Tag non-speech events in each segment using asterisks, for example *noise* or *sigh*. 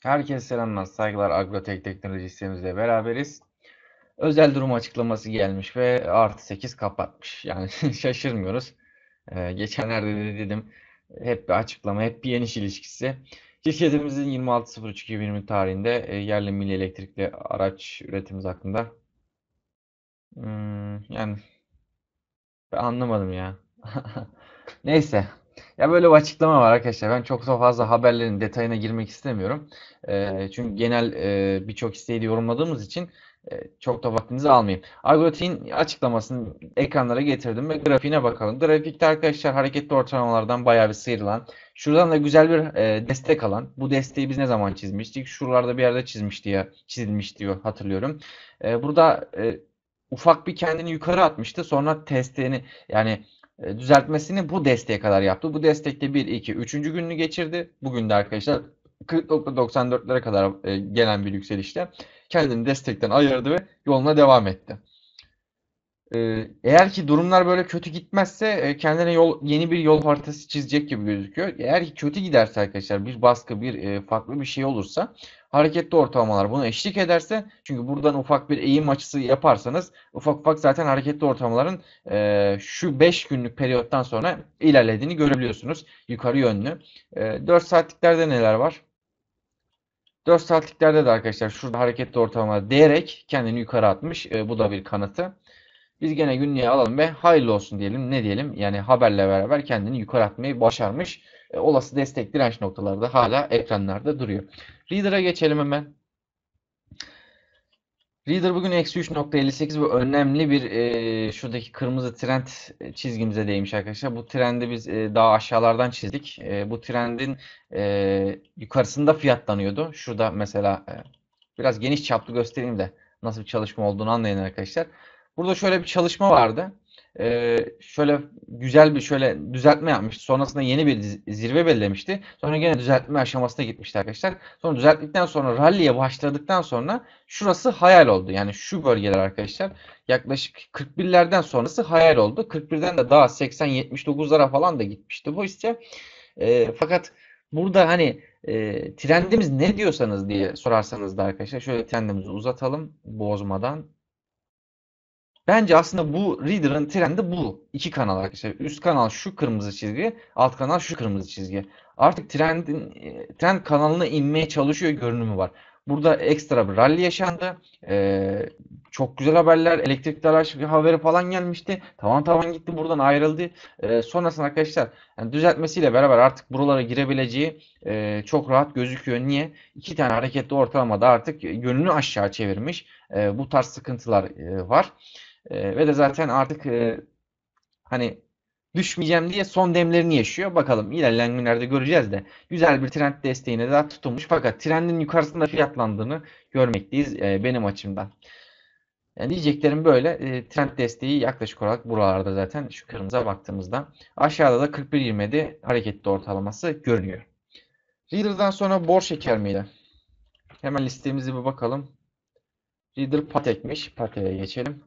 Herkese selamlar, saygılar. Agrotek Teknolojisi'mizle beraberiz. Özel durum açıklaması gelmiş ve artı 8 kapatmış. Yani *laughs* şaşırmıyoruz. Ee, geçenlerde de dedim hep bir açıklama, hep bir yeniş ilişkisi. Şirketimizin 26.03.2020 tarihinde e, yerli milli elektrikli araç üretimimiz hakkında hmm, yani ben anlamadım ya. *laughs* Neyse ya böyle bir açıklama var arkadaşlar. Ben çok da fazla haberlerin detayına girmek istemiyorum. E, çünkü genel e, birçok siteyi yorumladığımız için e, çok da vaktinizi almayayım. Agrotin açıklamasını ekranlara getirdim ve grafiğine bakalım. Grafikte arkadaşlar hareketli ortalamalardan bayağı bir sıyrılan, şuradan da güzel bir e, destek alan. Bu desteği biz ne zaman çizmiştik? Şuralarda bir yerde çizmiş diye çizilmiş diyor hatırlıyorum. E, burada e, ufak bir kendini yukarı atmıştı. Sonra testini yani e, düzeltmesini bu desteğe kadar yaptı. Bu destekte 1, 2, 3. gününü geçirdi. Bugün de arkadaşlar 40.94'lere kadar e, gelen bir yükselişte kendini destekten ayırdı ve yoluna devam etti. E, eğer ki durumlar böyle kötü gitmezse kendine yol, yeni bir yol haritası çizecek gibi gözüküyor. Eğer ki kötü giderse arkadaşlar bir baskı bir farklı bir şey olursa hareketli ortalamalar bunu eşlik ederse çünkü buradan ufak bir eğim açısı yaparsanız ufak ufak zaten hareketli ortalamaların e, şu 5 günlük periyottan sonra ilerlediğini görebiliyorsunuz yukarı yönlü. E, 4 saatliklerde neler var? 4 saatliklerde de arkadaşlar şurada hareketli ortalama değerek kendini yukarı atmış. E, bu da bir kanıtı. Biz gene günlüğe alalım ve hayırlı olsun diyelim. Ne diyelim? Yani haberle beraber kendini yukarı atmayı başarmış e, olası destek direnç noktaları da hala ekranlarda duruyor. Reader'a geçelim hemen. Reader bugün eksi 3.58 bu önemli bir e, şuradaki kırmızı trend çizgimize değmiş arkadaşlar. Bu trendi biz e, daha aşağılardan çizdik. E, bu trendin e, yukarısında fiyatlanıyordu. Şurada mesela e, biraz geniş çaplı göstereyim de nasıl bir çalışma olduğunu anlayın arkadaşlar. Burada şöyle bir çalışma vardı e, şöyle güzel bir şöyle düzeltme yapmıştı. Sonrasında yeni bir zirve belirlemişti. Sonra gene düzeltme aşamasına gitmişti arkadaşlar. Sonra düzelttikten sonra rally'e başladıktan sonra şurası hayal oldu. Yani şu bölgeler arkadaşlar yaklaşık 41'lerden sonrası hayal oldu. 41'den de daha 80-79'lara falan da gitmişti bu hisse. E, fakat burada hani e, trendimiz ne diyorsanız diye sorarsanız da arkadaşlar şöyle trendimizi uzatalım bozmadan. Bence aslında bu Reader'ın trendi bu. iki kanal arkadaşlar. Üst kanal şu kırmızı çizgi, alt kanal şu kırmızı çizgi. Artık trendin, e, trend kanalına inmeye çalışıyor görünümü var. Burada ekstra bir rally yaşandı. Ee, çok güzel haberler, elektrikli araç haberi falan gelmişti. Tavan tavan gitti buradan ayrıldı. Ee, sonrasında arkadaşlar yani düzeltmesiyle beraber artık buralara girebileceği e, çok rahat gözüküyor. Niye? İki tane hareketli ortalamada artık yönünü aşağı çevirmiş. E, bu tarz sıkıntılar e, var. E, ve de zaten artık e, hani düşmeyeceğim diye son demlerini yaşıyor. Bakalım ilerleyen günlerde göreceğiz de güzel bir trend desteğine daha tutulmuş fakat trendin yukarısında fiyatlandığını görmekteyiz e, benim açımdan. Yani diyeceklerim böyle. E, trend desteği yaklaşık olarak buralarda zaten şu kırmızıya baktığımızda. Aşağıda da 41.20'de hareketli ortalaması görünüyor. Reader'dan sonra bor şeker miydi? Hemen listemizi bir bakalım. Reader Patek'miş. Patek'e geçelim.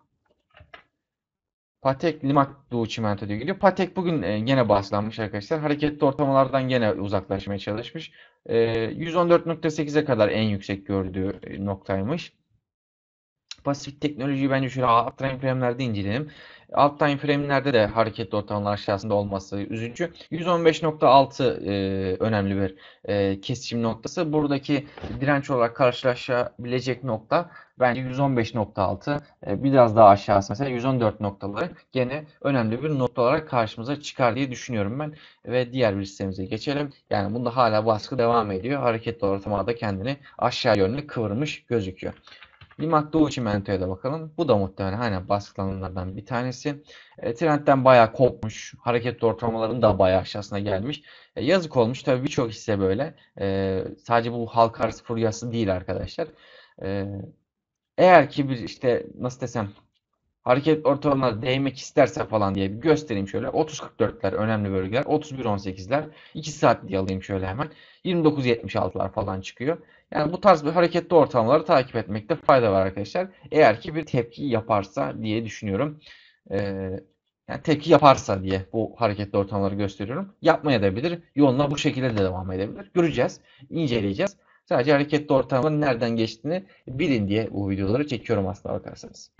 Patek Limak Doğu Çimento diye gidiyor. Patek bugün e, gene baslanmış arkadaşlar. Hareketli ortamlardan gene uzaklaşmaya çalışmış. E, 114.8'e kadar en yüksek gördüğü e, noktaymış. Pasif teknolojiyi bence şöyle alt time frame'lerde inceleyelim. Alt time frame'lerde de hareketli ortalamalar aşağısında olması üzücü. 115.6 e, önemli bir e, kesişim noktası. Buradaki direnç olarak karşılaşabilecek nokta bence 115.6. E, biraz daha aşağısı mesela 114 noktaları gene önemli bir nokta olarak karşımıza çıkar diye düşünüyorum ben. Ve diğer bir sistemimize geçelim. Yani bunda hala baskı devam ediyor. Hareketli ortamada kendini aşağı yönlü kıvırmış gözüküyor. Limak Doğu Çimento'ya da bakalım. Bu da muhtemelen hani baskılananlardan bir tanesi. E, trendden bayağı kopmuş. hareket ortalamaların da bayağı aşağısına gelmiş. E, yazık olmuş. Tabii birçok hisse böyle. E, sadece bu halk arası furyası değil arkadaşlar. E, eğer ki bir işte nasıl desem hareket ortalamasına değmek isterse falan diye bir göstereyim şöyle. 30-44'ler önemli bölgeler. 31-18'ler 2 saat diye alayım şöyle hemen. 29-76'lar falan çıkıyor. Yani bu tarz bir hareketli ortamları takip etmekte fayda var arkadaşlar. Eğer ki bir tepki yaparsa diye düşünüyorum. Ee, yani tepki yaparsa diye bu hareketli ortamları gösteriyorum. Yapmaya da bilir. Yoluna bu şekilde de devam edebilir. Göreceğiz. inceleyeceğiz. Sadece hareketli ortamın nereden geçtiğini bilin diye bu videoları çekiyorum aslında bakarsanız.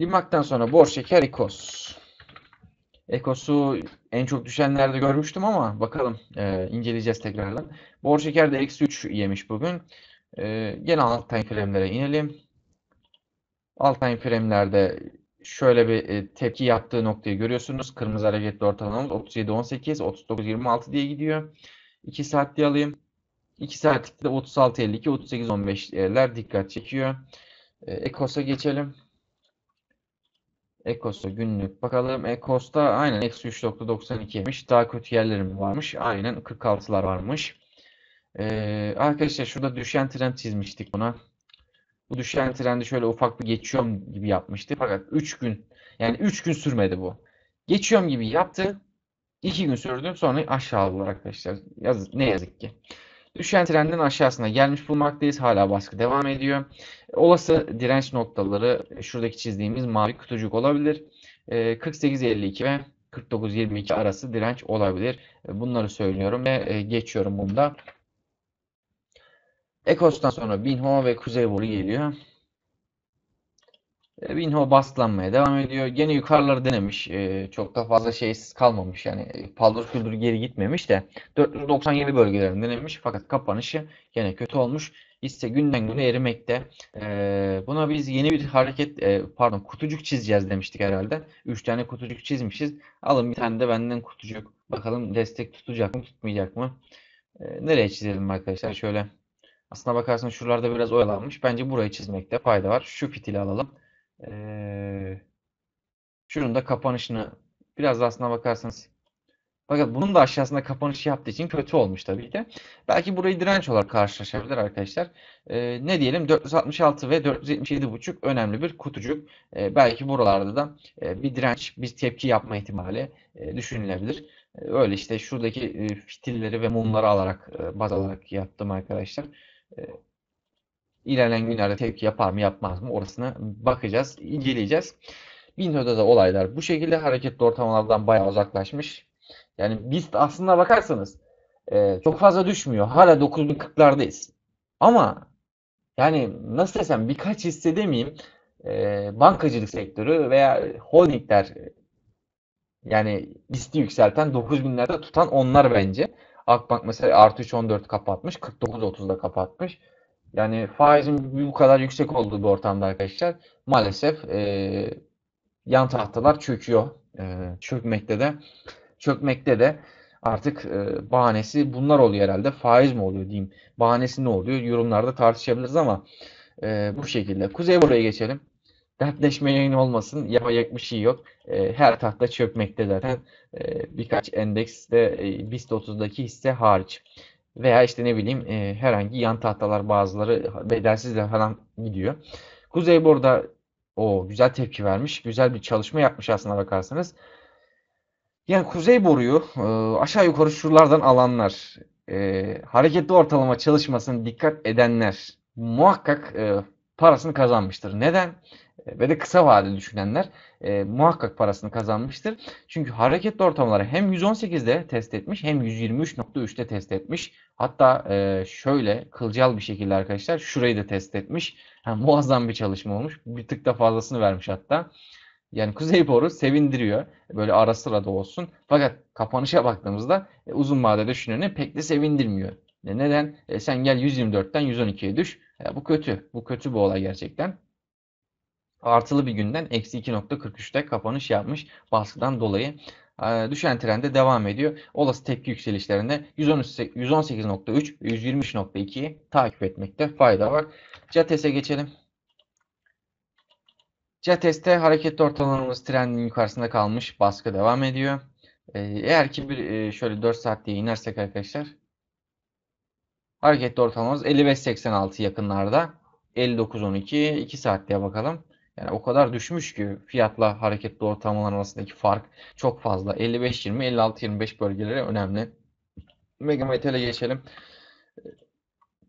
Limak'tan sonra bor şeker Ekos. Ekos'u en çok düşenlerde görmüştüm ama bakalım e, inceleyeceğiz tekrardan. Bor şeker de eksi 3 yemiş bugün. E, gene alt frame'lere inelim. Alt time frame'lerde şöyle bir e, tepki yaptığı noktayı görüyorsunuz. Kırmızı hareketli ortalamamız 37-18, 39-26 diye gidiyor. 2 saat diye alayım. 2 saatlikte de 36-52, 38-15'ler dikkat çekiyor. E, Ekos'a geçelim. Ekos'a günlük bakalım. Ekos'ta aynen eksi 3.92'ymiş. Daha kötü yerlerim varmış. Aynen 46'lar varmış. Ee, arkadaşlar şurada düşen trend çizmiştik buna. Bu düşen trendi şöyle ufak bir geçiyorum gibi yapmıştı. Fakat 3 gün yani 3 gün sürmedi bu. Geçiyorum gibi yaptı. 2 gün sürdü. Sonra aşağı aldılar arkadaşlar. Yaz, ne yazık ki. Düşen trendin aşağısına gelmiş bulmaktayız. Hala baskı devam ediyor. Olası direnç noktaları e, şuradaki çizdiğimiz mavi kutucuk olabilir. 48.52 e, ve 49.22 arası direnç olabilir. E, bunları söylüyorum ve geçiyorum bunda. Ekos'tan sonra Binho ve Kuzey Boru geliyor. Winho e, baskılanmaya devam ediyor. Gene yukarıları denemiş. E, çok da fazla şeysiz kalmamış. Yani e, paldır küldür geri gitmemiş de 497 bölgelerinde denemiş. Fakat kapanışı gene kötü olmuş. Hisse günden güne erimekte. E, buna biz yeni bir hareket e, pardon kutucuk çizeceğiz demiştik herhalde. 3 tane kutucuk çizmişiz. Alın bir tane de benden kutucuk. Bakalım destek tutacak mı tutmayacak mı? E, nereye çizelim arkadaşlar? Şöyle aslına bakarsanız şuralarda biraz oyalanmış. Bence burayı çizmekte fayda var. Şu fitili alalım. Ee, şunun da kapanışını biraz da aslına bakarsanız fakat bunun da aşağısında kapanış yaptığı için kötü olmuş tabii ki. Belki burayı direnç olarak karşılaşabilir arkadaşlar. Ee, ne diyelim 466 ve 477.5 önemli bir kutucuk. Ee, belki buralarda da e, bir direnç, bir tepki yapma ihtimali e, düşünülebilir. E, öyle işte şuradaki e, fitilleri ve mumları alarak e, baz alarak yaptım arkadaşlar. E, İlerleyen günlerde tepki yapar mı yapmaz mı orasına bakacağız, ilgileyeceğiz. Bino'da da olaylar bu şekilde hareketli ortamlardan bayağı uzaklaşmış. Yani BIST aslında bakarsanız e, çok fazla düşmüyor. Hala 9040'lardayız. Ama yani nasıl desem birkaç hisse demeyeyim e, bankacılık sektörü veya holdingler e, yani BIST'i yükselten 9000'lerde tutan onlar bence. Akbank mesela artı 14 kapatmış. 49.30'da kapatmış. Yani faizin bu kadar yüksek olduğu bir ortamda arkadaşlar maalesef e, yan tahtalar çöküyor. E, çökmekte de çökmekte de artık e, bahanesi bunlar oluyor herhalde. Faiz mi oluyor diyeyim. Bahanesi ne oluyor? Yorumlarda tartışabiliriz ama e, bu şekilde. Kuzey buraya geçelim. Dertleşme yayını olmasın. Yapacak bir şey yok. E, her tahta çökmekte zaten. E, birkaç endekste e, BIST 30'daki hisse hariç. Veya işte ne bileyim e, herhangi yan tahtalar bazıları bedelsiz de falan gidiyor. Kuzey burada o güzel tepki vermiş. Güzel bir çalışma yapmış aslında bakarsanız. Yani kuzey boruyu e, aşağı yukarı şuralardan alanlar, e, hareketli ortalama çalışmasını dikkat edenler muhakkak e, parasını kazanmıştır. Neden? Neden? E, ve de kısa vadeli düşünenler e, muhakkak parasını kazanmıştır. Çünkü hareketli ortamları hem 118'de test etmiş hem 123.3'te test etmiş. Hatta e, şöyle kılcal bir şekilde arkadaşlar şurayı da test etmiş. Yani muazzam bir çalışma olmuş. Bir tık da fazlasını vermiş hatta. Yani Kuzey Boru sevindiriyor. Böyle ara sıra da olsun. Fakat kapanışa baktığımızda e, uzun vadede düşüneni pek de sevindirmiyor. E, neden? E, sen gel 124'ten 112'ye düş. E, bu kötü. Bu kötü bu olay gerçekten artılı bir günden eksi 2.43'te kapanış yapmış baskıdan dolayı. E, düşen trende devam ediyor. Olası tepki yükselişlerinde 118.3, 123.2'yi takip etmekte fayda var. CATES'e geçelim. CATES'te hareket ortalamamız trendin yukarısında kalmış. Baskı devam ediyor. E, eğer ki bir e, şöyle 4 saat diye inersek arkadaşlar hareketli ortalamamız 55.86 yakınlarda. 59.12 2 saat diye bakalım. Yani o kadar düşmüş ki fiyatla hareketli ortamlar arasındaki fark çok fazla. 55-20, 56-25 bölgeleri önemli. Mega Metal'e geçelim.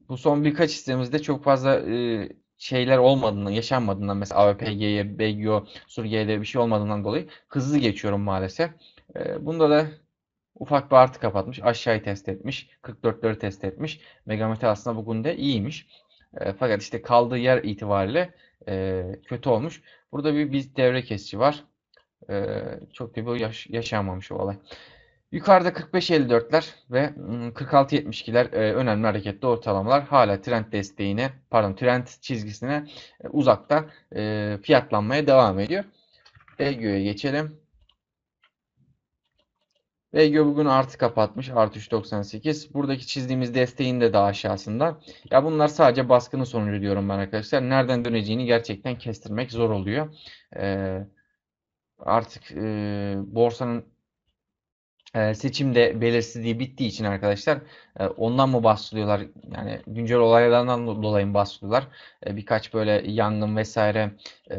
Bu son birkaç istemizde çok fazla e, şeyler olmadığından, yaşanmadığından mesela AVPG'ye, BGO, Surge'ye bir şey olmadığından dolayı hızlı geçiyorum maalesef. E, bunda da ufak bir artı kapatmış. Aşağıyı test etmiş. 44'leri test etmiş. Megamete aslında bugün de iyiymiş. E, fakat işte kaldığı yer itibariyle e, kötü olmuş. Burada bir biz devre kesici var. E, çok da bir yaş, yaşanmamış o olay. Yukarıda 45-54'ler ve 46-72'ler ıı, e, önemli hareketli ortalamalar hala trend desteğine pardon trend çizgisine e, uzakta e, fiyatlanmaya devam ediyor. EGÜ'ye geçelim. Regio bugün artı kapatmış. Artı 3.98. Buradaki çizdiğimiz desteğin de daha aşağısında. Ya bunlar sadece baskının sonucu diyorum ben arkadaşlar. Nereden döneceğini gerçekten kestirmek zor oluyor. Ee, artık e, borsanın e, seçimde belirsizliği bittiği için arkadaşlar e, ondan mı bahsediyorlar yani güncel olaylardan dolayı mı bahsediyorlar e, birkaç böyle yangın vesaire e,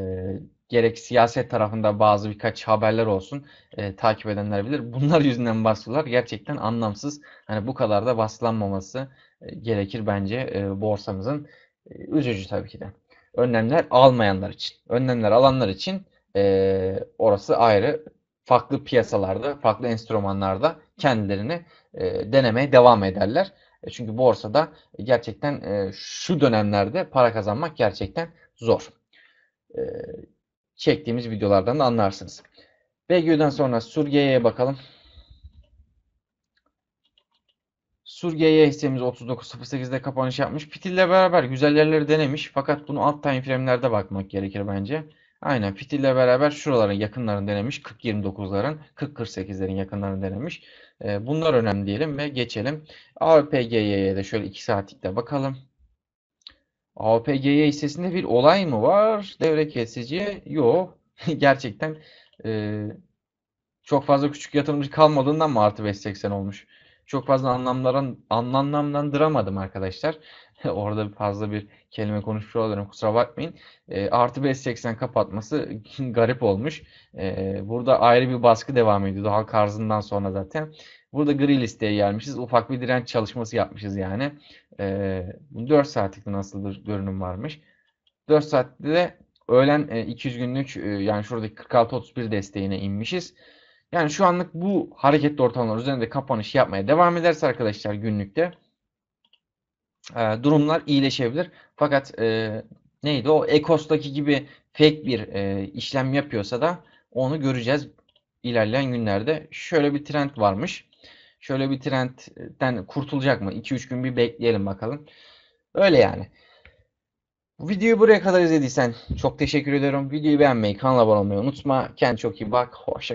gerek siyaset tarafında bazı birkaç haberler olsun e, takip edenler bilir. Bunlar yüzünden baskılar gerçekten anlamsız. Hani bu kadar da baskılanmaması e, gerekir bence e, borsamızın. E, üzücü tabii ki de. Önlemler almayanlar için. Önlemler alanlar için e, orası ayrı. Farklı piyasalarda, farklı enstrümanlarda kendilerini e, denemeye devam ederler. E, çünkü borsada gerçekten e, şu dönemlerde para kazanmak gerçekten zor. E, çektiğimiz videolardan da anlarsınız. BGÜ'den sonra Surgeye'ye bakalım. Surgeye hissemiz 39.08'de kapanış yapmış. Pitil ile beraber güzel yerleri denemiş. Fakat bunu alt time frame'lerde bakmak gerekir bence. Aynen Pitil ile beraber şuraların yakınlarını denemiş. 40.29'ların, 40.48'lerin 40 yakınlarını denemiş. Ee, bunlar önemli diyelim ve geçelim. APGY'ye de şöyle 2 saatlikte bakalım. APG'ye hissesinde bir olay mı var? Devre kesici yok. *laughs* Gerçekten e, çok fazla küçük yatırımcı kalmadığından mı artı 5.80 olmuş? Çok fazla anlamların, anlamlandıramadım arkadaşlar. *laughs* Orada fazla bir kelime konuşmuş olabilirim kusura bakmayın. E, artı 5.80 kapatması *laughs* garip olmuş. E, burada ayrı bir baskı devam ediyordu halk arzından sonra zaten. Burada gri listeye gelmişiz. Ufak bir direnç çalışması yapmışız yani. E, ee, 4 saatlik nasıl bir görünüm varmış. 4 saatte de öğlen e, 200 günlük e, yani şuradaki 46-31 desteğine inmişiz. Yani şu anlık bu hareketli ortamlar üzerinde kapanış yapmaya devam ederse arkadaşlar günlükte e, durumlar iyileşebilir. Fakat e, neydi o Ekos'taki gibi fake bir e, işlem yapıyorsa da onu göreceğiz ilerleyen günlerde. Şöyle bir trend varmış şöyle bir trendden kurtulacak mı? 2-3 gün bir bekleyelim bakalım. Öyle yani. Bu videoyu buraya kadar izlediysen çok teşekkür ediyorum. Videoyu beğenmeyi, kanala abone olmayı unutma. Kendine çok iyi bak. Hoşça kal.